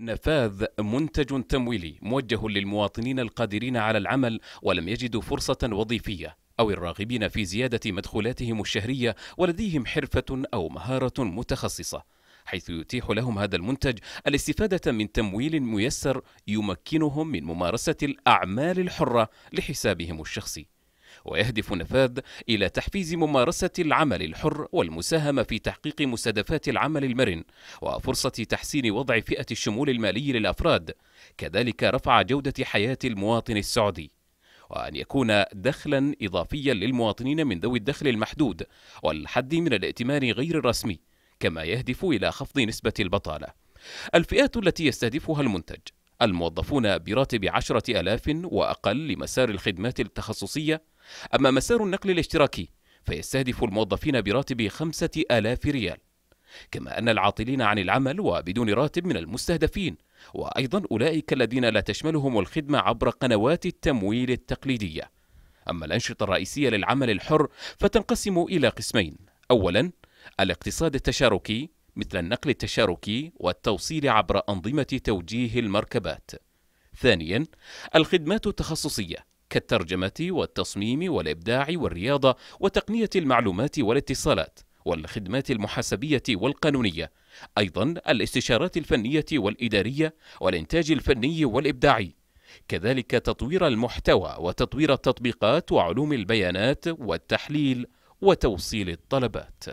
نفاذ منتج تمويلي موجه للمواطنين القادرين على العمل ولم يجدوا فرصة وظيفية أو الراغبين في زيادة مدخولاتهم الشهرية ولديهم حرفة أو مهارة متخصصة حيث يتيح لهم هذا المنتج الاستفادة من تمويل ميسر يمكنهم من ممارسة الأعمال الحرة لحسابهم الشخصي ويهدف نفاذ إلى تحفيز ممارسة العمل الحر والمساهمة في تحقيق مستهدفات العمل المرن وفرصة تحسين وضع فئة الشمول المالي للأفراد كذلك رفع جودة حياة المواطن السعودي وأن يكون دخلا إضافيا للمواطنين من ذوي الدخل المحدود والحد من الائتمان غير الرسمي كما يهدف إلى خفض نسبة البطالة الفئات التي يستهدفها المنتج الموظفون براتب عشرة ألاف وأقل لمسار الخدمات التخصصية أما مسار النقل الاشتراكي فيستهدف الموظفين براتب خمسة آلاف ريال كما أن العاطلين عن العمل وبدون راتب من المستهدفين وأيضا أولئك الذين لا تشملهم الخدمة عبر قنوات التمويل التقليدية أما الأنشطة الرئيسية للعمل الحر فتنقسم إلى قسمين أولا الاقتصاد التشاركي مثل النقل التشاركي والتوصيل عبر أنظمة توجيه المركبات. ثانياً، الخدمات التخصصية كالترجمة والتصميم والإبداع والرياضة وتقنية المعلومات والاتصالات، والخدمات المحاسبية والقانونية، أيضاً الاستشارات الفنية والإدارية والإنتاج الفني والإبداعي. كذلك تطوير المحتوى وتطوير التطبيقات وعلوم البيانات والتحليل وتوصيل الطلبات